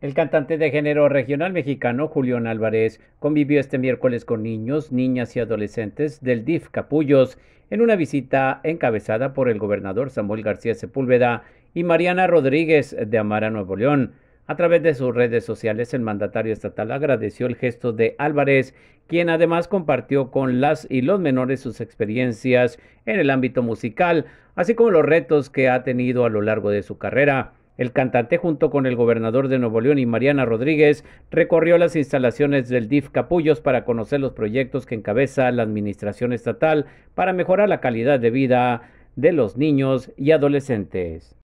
El cantante de género regional mexicano Julián Álvarez convivió este miércoles con niños, niñas y adolescentes del DIF Capullos en una visita encabezada por el gobernador Samuel García Sepúlveda y Mariana Rodríguez de Amara Nuevo León. A través de sus redes sociales, el mandatario estatal agradeció el gesto de Álvarez, quien además compartió con las y los menores sus experiencias en el ámbito musical, así como los retos que ha tenido a lo largo de su carrera. El cantante, junto con el gobernador de Nuevo León y Mariana Rodríguez, recorrió las instalaciones del DIF Capullos para conocer los proyectos que encabeza la administración estatal para mejorar la calidad de vida de los niños y adolescentes.